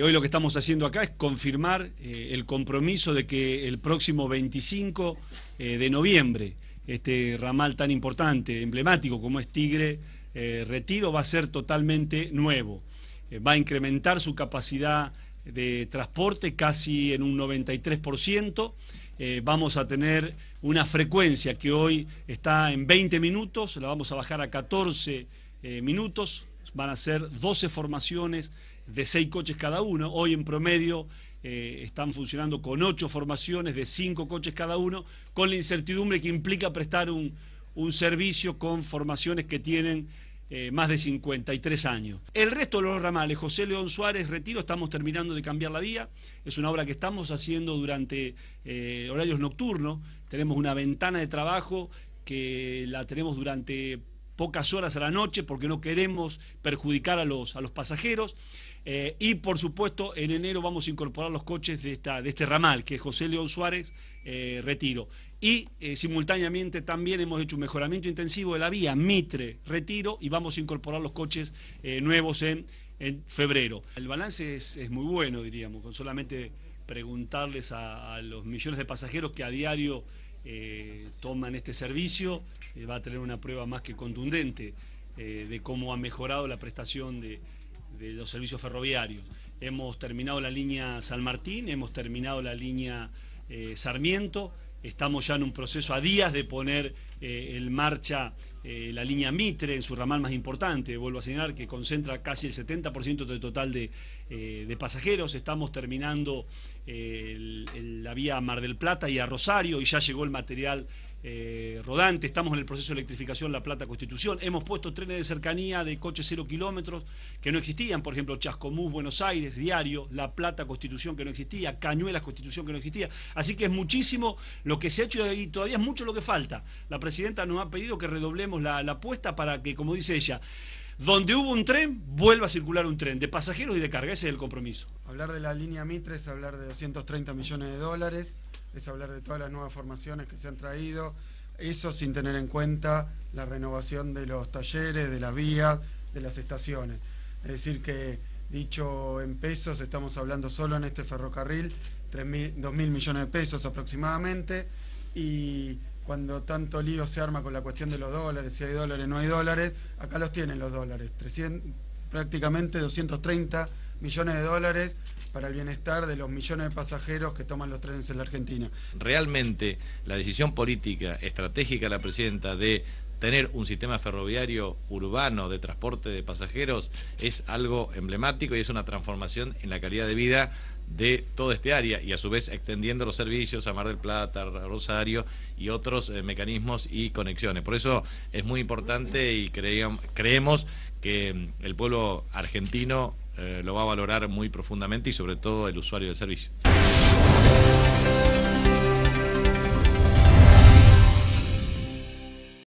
Hoy lo que estamos haciendo acá es confirmar eh, el compromiso de que el próximo 25 eh, de noviembre, este ramal tan importante, emblemático como es Tigre eh, Retiro, va a ser totalmente nuevo. va a incrementar su capacidad de transporte casi en un 93%. vamos a tener una frecuencia que hoy está en 20 minutos, la vamos a bajar a 14 minutos. Van a ser 12 formaciones de seis coches cada uno. Hoy en promedio eh, están funcionando con ocho formaciones de cinco coches cada uno, con la incertidumbre que implica prestar un, servicio con formaciones que tienen eh, más de 53 años. El resto de los ramales, José León Suárez, Retiro, estamos terminando de cambiar la vía. Es una obra que estamos haciendo durante eh, horarios nocturnos. Tenemos una ventana de trabajo que la tenemos durante pocas horas a la noche porque no queremos perjudicar a los, a los pasajeros. Eh, y por supuesto, en enero vamos a incorporar los coches de, esta, de este ramal, que es José León Suárez eh, Retiro. Y eh, simultáneamente también hemos hecho un mejoramiento intensivo de la vía Mitre Retiro y vamos a incorporar los coches nuevos en, en, febrero. El balance es, muy bueno, diríamos, con solamente preguntarles a los millones de pasajeros que a diario eh, toman este servicio, eh, va a tener una prueba más que contundente eh, de cómo ha mejorado la prestación de, los servicios ferroviarios. Hemos terminado la línea San Martín, hemos terminado la línea Sarmiento, estamos ya en un proceso a días de poner eh, en marcha eh, la línea Mitre en su ramal más importante, vuelvo a señalar, que concentra casi el 70% del total eh, de, pasajeros. Estamos terminando la vía Mar del Plata y a Rosario y ya llegó el material eh, rodante, estamos en el proceso de electrificación La Plata Constitución, hemos puesto trenes de cercanía de coches cero kilómetros que no existían, por ejemplo, Chascomús, Buenos Aires, Diario, La Plata Constitución que no existía, Cañuelas Constitución que no existía, así que es muchísimo lo que se ha hecho y todavía es mucho lo que falta. La presidenta nos ha pedido que redoblemos la, apuesta para que, como dice ella, donde hubo un tren, vuelva a circular un tren, de pasajeros y de carga, ese es el compromiso. Hablar de la línea Mitre hablar de 230 millones de dólares es hablar de todas las nuevas formaciones que se han traído, eso sin tener en cuenta la renovación de los talleres, de las vías, de las estaciones. Es decir, que dicho en pesos, estamos hablando solo en este ferrocarril, mil millones de pesos aproximadamente, y cuando tanto lío se arma con la cuestión de los dólares, si hay dólares, no hay dólares, acá los tienen los dólares, prácticamente 230 millones de dólares para el bienestar de los millones de pasajeros que toman los trenes en la Argentina. Realmente la decisión política estratégica de la presidenta de tener un sistema ferroviario urbano de transporte de pasajeros es algo emblemático y es una transformación en la calidad de vida de toda este área y a su vez extendiendo los servicios a Mar del Plata, Rosario y otros eh, mecanismos y conexiones. Por eso es muy importante y creemos que mm, el pueblo argentino eh, lo va a valorar muy profundamente y sobre todo el usuario del servicio.